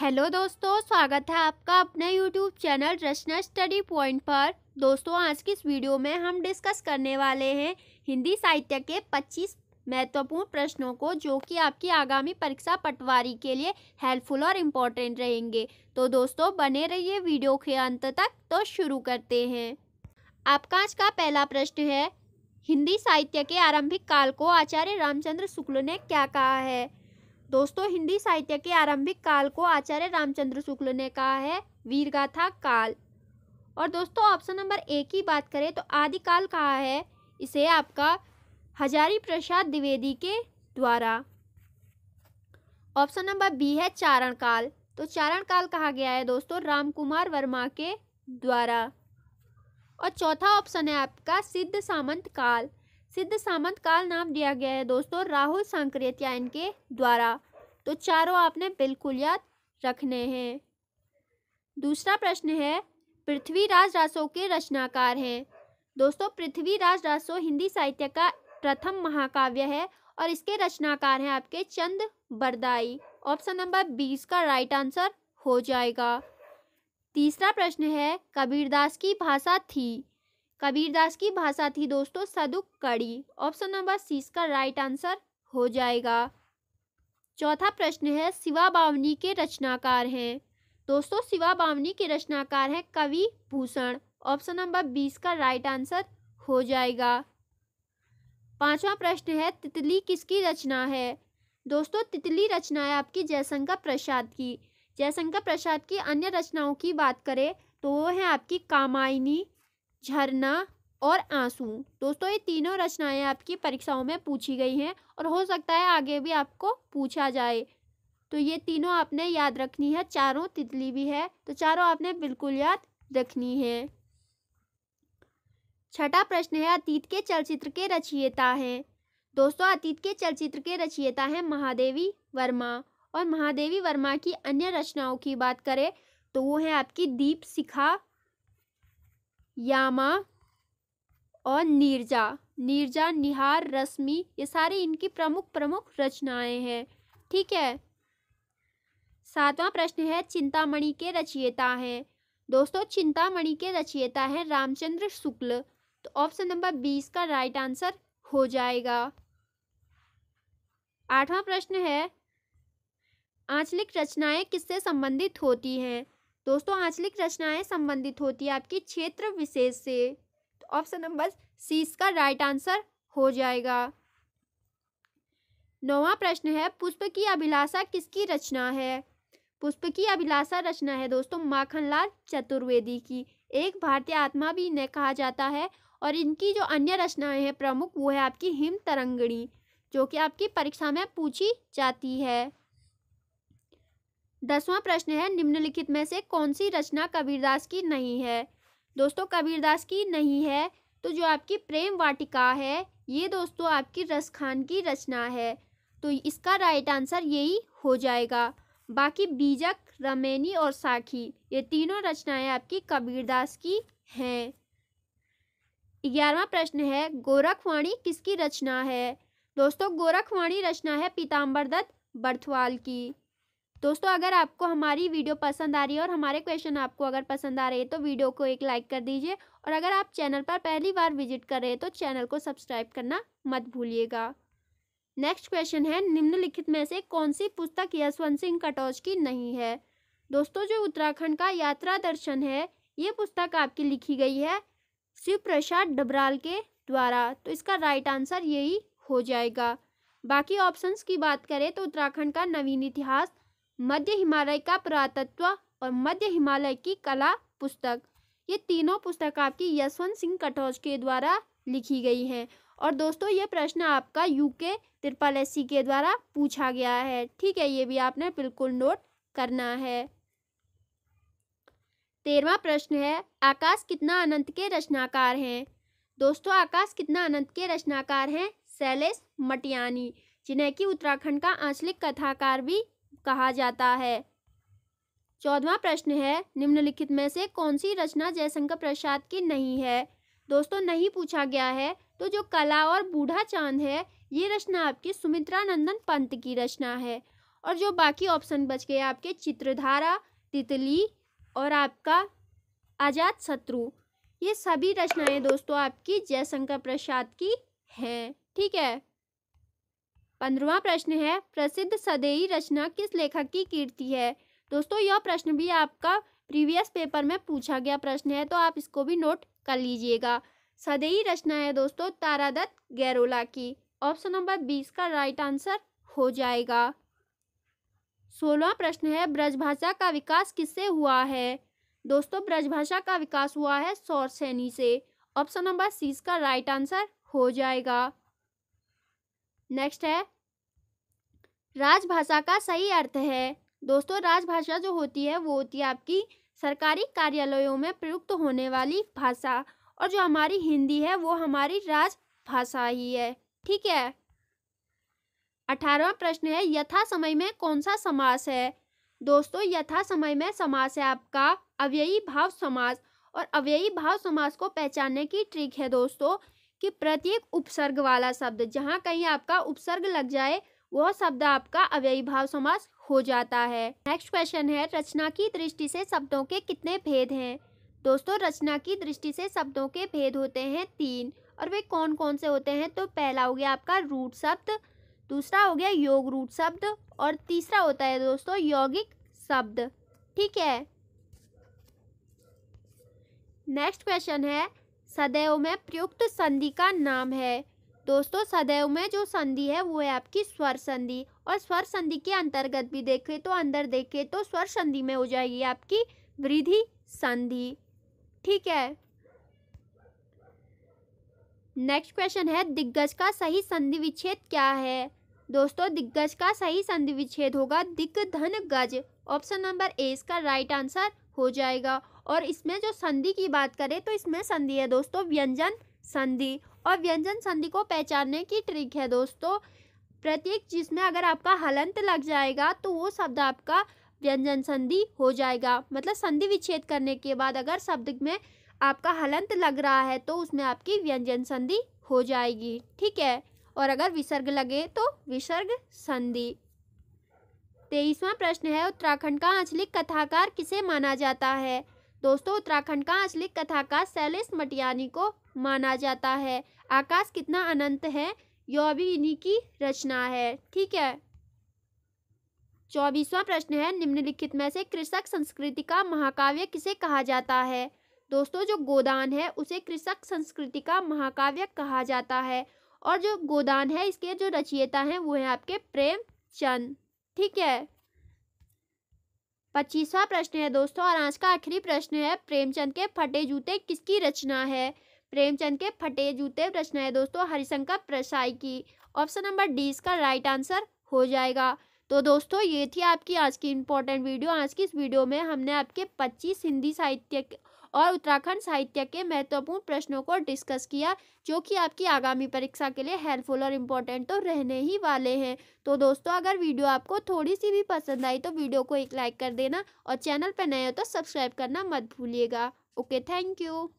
hello दोस्तों स्वागत है आपका अपने YouTube channel Rachna study point पर दोस्तों आज की इस वीडियो में हम डिस्कस करने वाले हैं हिंदी साहित्य के 25 महत्वपूर्ण प्रश्नों को जो कि आपकी आगामी परीक्षा पटवारी के लिए हेल्पफुल और इम्पोर्टेंट रहेंगे तो दोस्तों बने रहिए वीडियो के अंत तक तो शुरू करते हैं आपका आज का पहला प्रश्न है हिंदी साहित्य के आरंभिक काल को आचार्य रामचंद्र शुक्ल ने क्या कहा है दोस्तों हिंदी साहित्य के आरंभिक काल को आचार्य रामचंद्र शुक्ल ने कहा है वीरगाथा काल और दोस्तों ऑप्शन नंबर ए की बात करें तो आदिकाल कहा है इसे आपका हजारी प्रसाद द्विवेदी के द्वारा ऑप्शन नंबर बी है चारण काल तो चारण काल कहा गया है दोस्तों रामकुमार वर्मा के द्वारा और चौथा ऑप्शन है आपका सिद्ध सामंत काल सिद्ध सामंत काल नाम दिया गया है दोस्तों राहुल सांकृत्यायन के द्वारा तो चारों आपने बिल्कुल याद रखने हैं दूसरा प्रश्न है पृथ्वीराज रासो के रचनाकार हैं दोस्तों पृथ्वीराज रासो हिंदी साहित्य का प्रथम महाकाव्य है और इसके रचनाकार हैं आपके चंद बरदाई ऑप्शन नंबर बीस का राइट आंसर हो जाएगा तीसरा प्रश्न है कबीरदास की भाषा थी कबीरदास की भाषा थी दोस्तों सदुक कड़ी ऑप्शन नंबर सी का राइट आंसर हो जाएगा चौथा प्रश्न है शिवा बावनी के रचनाकार हैं दोस्तों शिवा बावनी के रचनाकार हैं कवि भूषण ऑप्शन नंबर बीस का राइट आंसर हो जाएगा पांचवा प्रश्न है तितली किसकी रचना है दोस्तों तितली रचना है आपकी जयशंकर प्रसाद की जयशंकर प्रसाद की अन्य रचनाओं की बात करें तो वो है आपकी कामायनी झरना और आंसू दोस्तों ये तीनों रचनाएं आपकी परीक्षाओं में पूछी गई हैं और हो सकता है आगे भी आपको पूछा जाए तो ये तीनों आपने याद रखनी है चारों तितली भी है तो चारों आपने बिल्कुल याद रखनी है छठा प्रश्न है अतीत के चलचित्र के रचयिता हैं दोस्तों अतीत के चलचित्र के रचयिता हैं महादेवी वर्मा और महादेवी वर्मा की अन्य रचनाओं की बात करें तो वो है आपकी दीप सिखा यामा और नीरजा नीरजा निहार रश्मि ये सारी इनकी प्रमुख प्रमुख रचनाएं हैं ठीक है सातवां प्रश्न है चिंतामणि के रचयिता हैं दोस्तों चिंतामणि के रचयिता हैं रामचंद्र शुक्ल तो ऑप्शन नंबर बीस का राइट आंसर हो जाएगा आठवां प्रश्न है आंचलिक रचनाएं किससे संबंधित होती हैं दोस्तों आंचलिक रचनाएं संबंधित होती है आपकी क्षेत्र विशेष से ऑप्शन नंबर सी इसका राइट आंसर हो जाएगा नौवा प्रश्न है पुष्प की अभिलाषा किसकी रचना है पुष्प की अभिलाषा रचना है दोस्तों माखनलाल चतुर्वेदी की एक भारतीय आत्मा भी इन्हें कहा जाता है और इनकी जो अन्य रचनाएं हैं प्रमुख वो है आपकी हिम तरंगणी जो कि आपकी परीक्षा में पूछी जाती है दसवां प्रश्न है निम्नलिखित में से कौन सी रचना कबीरदास की नहीं है दोस्तों कबीरदास की नहीं है तो जो आपकी प्रेम वाटिका है ये दोस्तों आपकी रस खान की रचना है तो इसका राइट आंसर यही हो जाएगा बाकी बीजक रमेनी और साखी ये तीनों रचनाएं आपकी कबीरदास की हैं ग्यारहवा प्रश्न है गोरखवाणी किसकी रचना है दोस्तों गोरखवाणी रचना है पीताम्बर दत्त बर्थवाल की दोस्तों अगर आपको हमारी वीडियो पसंद आ रही है और हमारे क्वेश्चन आपको अगर पसंद आ रहे हैं तो वीडियो को एक लाइक कर दीजिए और अगर आप चैनल पर पहली बार विजिट कर रहे हैं तो चैनल को सब्सक्राइब करना मत भूलिएगा नेक्स्ट क्वेश्चन है निम्नलिखित में से कौन सी पुस्तक यशवंत सिंह कटौज की नहीं है दोस्तों जो उत्तराखंड का यात्रा दर्शन है ये पुस्तक आपकी लिखी गई है शिव प्रसाद डबराल के द्वारा तो इसका राइट आंसर यही हो जाएगा बाकी ऑप्शंस की बात करें तो उत्तराखंड का नवीन इतिहास मध्य हिमालय का पुरातत्व और मध्य हिमालय की कला पुस्तक ये तीनों पुस्तक आपकी यशवंत सिंह कटोच के द्वारा लिखी गई हैं और दोस्तों ये प्रश्न आपका यूके त्रिपल एस के द्वारा पूछा गया है ठीक है ये भी आपने बिल्कुल नोट करना है तेरवा प्रश्न है आकाश कितना अनंत के रचनाकार हैं दोस्तों आकाश कितना अनंत के रचनाकार हैं शैलेश मटियानी जिन्हें कि उत्तराखंड का आंचलिक कथाकार भी कहा जाता है चौदवा प्रश्न है निम्नलिखित में से कौन सी रचना जयशंकर प्रसाद की नहीं है दोस्तों नहीं पूछा गया है तो जो कला और बूढ़ा चांद है ये रचना आपकी सुमित्रा नंदन पंत की रचना है और जो बाकी ऑप्शन बच गए आपके चित्रधारा तितली और आपका आज़ाद शत्रु ये सभी रचनाएं दोस्तों आपकी जयशंकर प्रसाद की हैं ठीक है पंद्रवा प्रश्न है प्रसिद्ध सदैई रचना किस लेखक की कीर्ति है दोस्तों यह प्रश्न भी आपका प्रीवियस पेपर में पूछा गया प्रश्न है तो आप इसको भी नोट कर लीजिएगा सदेई रचना है दोस्तों तारादत्त गैरोला की ऑप्शन नंबर बीस का राइट आंसर हो जाएगा सोलवा प्रश्न है ब्रजभाषा का विकास किससे हुआ है दोस्तों ब्रजभाषा का विकास हुआ है सौर सैनी से ऑप्शन नंबर सी का राइट आंसर हो जाएगा नेक्स्ट है राजभाषा का सही अर्थ है दोस्तों राजभाषा जो होती है वो होती है आपकी सरकारी कार्यालयों में प्रयुक्त होने वाली भाषा और जो हमारी हिंदी है वो हमारी राजभाषा ही है ठीक है अठारहवा प्रश्न है यथा समय में कौन सा समास है दोस्तों यथा समय में समास है आपका अव्ययी भाव समास और अव्ययी भाव समास को पहचानने की ट्रिक है दोस्तों कि प्रत्येक उपसर्ग वाला शब्द जहाँ कहीं आपका उपसर्ग लग जाए वह शब्द आपका अव्ययी भाव समास हो जाता है नेक्स्ट क्वेश्चन है रचना की दृष्टि से शब्दों के कितने भेद हैं दोस्तों रचना की दृष्टि से शब्दों के भेद होते हैं तीन और वे कौन कौन से होते हैं तो पहला हो गया आपका रूट शब्द दूसरा हो गया योग रूट शब्द और तीसरा होता है दोस्तों यौगिक शब्द ठीक है नेक्स्ट क्वेश्चन है सदैव में प्रयुक्त संधि का नाम है दोस्तों सदैव में जो संधि है वो है आपकी स्वर संधि और स्वर संधि के अंतर्गत भी देखें तो अंदर देखें तो स्वर संधि में हो जाएगी आपकी वृद्धि संधि ठीक है नेक्स्ट क्वेश्चन है दिग्गज का सही संधि विच्छेद क्या है दोस्तों दिग्गज का सही संधि विच्छेद होगा दिग्धन गज ऑप्शन नंबर ए इसका राइट आंसर हो जाएगा और इसमें जो संधि की बात करें तो इसमें संधि है दोस्तों व्यंजन संधि और व्यंजन संधि को पहचानने की ट्रिक है दोस्तों प्रत्येक चीज़ में अगर आपका हलंत लग जाएगा तो वो शब्द आपका व्यंजन संधि हो जाएगा मतलब संधि विच्छेद करने के बाद अगर शब्द में आपका हलंत लग रहा है तो उसमें आपकी व्यंजन संधि हो जाएगी ठीक है और अगर विसर्ग लगे तो विसर्ग संधि तेईसवां प्रश्न है उत्तराखंड का आंचलिक कथाकार किसे माना जाता है दोस्तों उत्तराखंड का आंचलिक कथाकार शैलेश मटियानी को माना जाता है आकाश कितना अनंत है यो भी इन्हीं की रचना है ठीक है चौबीसवां प्रश्न है निम्नलिखित में से कृषक संस्कृति का महाकाव्य किसे कहा जाता है दोस्तों जो गोदान है उसे कृषक संस्कृति का महाकाव्य कहा जाता है और जो गोदान है इसके जो रचयिता हैं वो है आपके प्रेमचंद ठीक है पच्चीसवा प्रश्न है दोस्तों और आज का आखिरी प्रश्न है प्रेमचंद के फटे जूते किसकी रचना है प्रेमचंद के फटे जूते रचना है दोस्तों हरिशंकर प्रसाई की ऑप्शन नंबर डी इसका राइट आंसर हो जाएगा तो दोस्तों ये थी आपकी आज की इम्पोर्टेंट वीडियो आज की इस वीडियो में हमने आपके 25 हिंदी साहित्य और उत्तराखंड साहित्य के महत्वपूर्ण प्रश्नों को डिस्कस किया जो कि आपकी आगामी परीक्षा के लिए हेल्पफुल और इम्पोर्टेंट तो रहने ही वाले हैं तो दोस्तों अगर वीडियो आपको थोड़ी सी भी पसंद आई तो वीडियो को एक लाइक कर देना और चैनल पर नए हो तो सब्सक्राइब करना मत भूलिएगा ओके थैंक यू